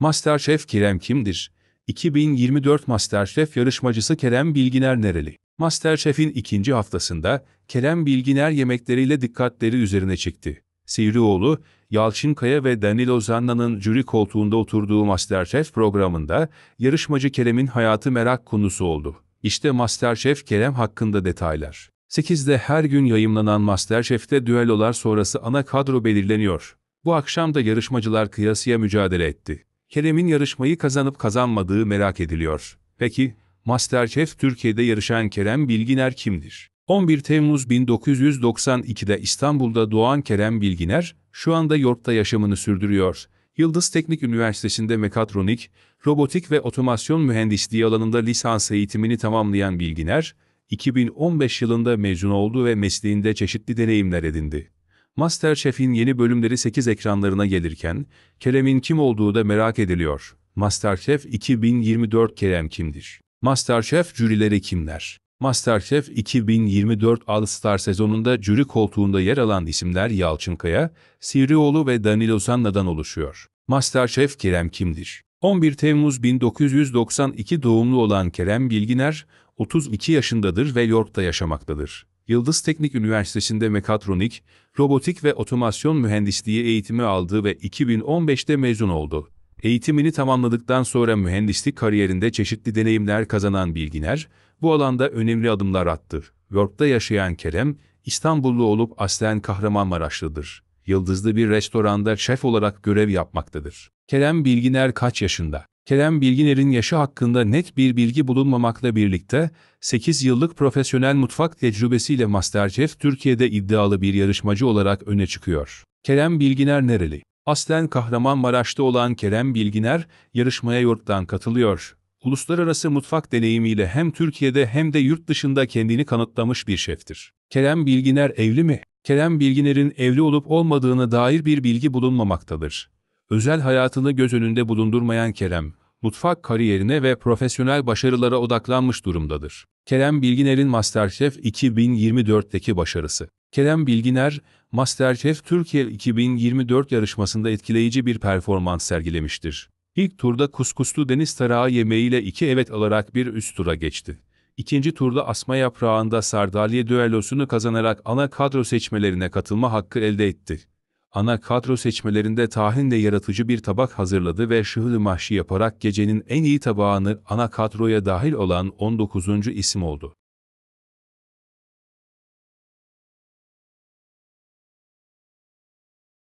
Masterchef Kerem kimdir? 2024 Masterchef yarışmacısı Kerem Bilginer nereli? Masterchef'in ikinci haftasında Kerem Bilginer yemekleriyle dikkatleri üzerine çekti. Sivrioğlu, Yalçın Kaya ve Danilo Zanna'nın jüri koltuğunda oturduğu Masterchef programında yarışmacı Kerem'in hayatı merak konusu oldu. İşte Masterchef Kerem hakkında detaylar. 8'de her gün yayımlanan Masterchef'te düellolar sonrası ana kadro belirleniyor. Bu akşam da yarışmacılar kıyasıya mücadele etti. Kerem'in yarışmayı kazanıp kazanmadığı merak ediliyor. Peki, Masterchef Türkiye'de yarışan Kerem Bilginer kimdir? 11 Temmuz 1992'de İstanbul'da doğan Kerem Bilginer, şu anda York'ta yaşamını sürdürüyor. Yıldız Teknik Üniversitesi'nde mekatronik, robotik ve otomasyon mühendisliği alanında lisans eğitimini tamamlayan Bilginer, 2015 yılında mezun oldu ve mesleğinde çeşitli deneyimler edindi. Masterchef'in yeni bölümleri 8 ekranlarına gelirken, Kerem'in kim olduğu da merak ediliyor. Masterchef 2024 Kerem kimdir? Masterchef jürileri kimler? Masterchef 2024 All Star sezonunda jüri koltuğunda yer alan isimler Yalçın Kaya, Sivrioğlu ve Danilo Sanna'dan oluşuyor. Masterchef Kerem kimdir? 11 Temmuz 1992 doğumlu olan Kerem Bilginer, 32 yaşındadır ve York'ta yaşamaktadır. Yıldız Teknik Üniversitesi'nde mekatronik, robotik ve otomasyon mühendisliği eğitimi aldı ve 2015'te mezun oldu. Eğitimini tamamladıktan sonra mühendislik kariyerinde çeşitli deneyimler kazanan Bilginer, bu alanda önemli adımlar attı. York'ta yaşayan Kerem, İstanbullu olup aslen Kahramanmaraşlıdır. Yıldızlı bir restoranda şef olarak görev yapmaktadır. Kerem Bilginer kaç yaşında? Kerem Bilginer'in yaşı hakkında net bir bilgi bulunmamakla birlikte 8 yıllık profesyonel mutfak tecrübesiyle MasterChef Türkiye'de iddialı bir yarışmacı olarak öne çıkıyor. Kerem Bilginer nereli? Aslen Kahramanmaraş'ta olan Kerem Bilginer yarışmaya yurttan katılıyor. Uluslararası mutfak deneyimiyle hem Türkiye'de hem de yurt dışında kendini kanıtlamış bir şeftir. Kerem Bilginer evli mi? Kerem Bilginer'in evli olup olmadığına dair bir bilgi bulunmamaktadır özel hayatını göz önünde bulundurmayan Kerem, mutfak kariyerine ve profesyonel başarılara odaklanmış durumdadır. Kerem Bilginer'in MasterChef 2024'teki başarısı. Kerem Bilginer, MasterChef Türkiye 2024 yarışmasında etkileyici bir performans sergilemiştir. İlk turda kuskuslu deniz tarağı yemeğiyle iki evet alarak bir üst tura geçti. İkinci turda asma yaprağında sardalye düellosunu kazanarak ana kadro seçmelerine katılma hakkı elde etti ana kadro seçmelerinde tahinle yaratıcı bir tabak hazırladı ve şıhlı mahşi yaparak gecenin en iyi tabağını ana kadroya dahil olan 19. isim oldu.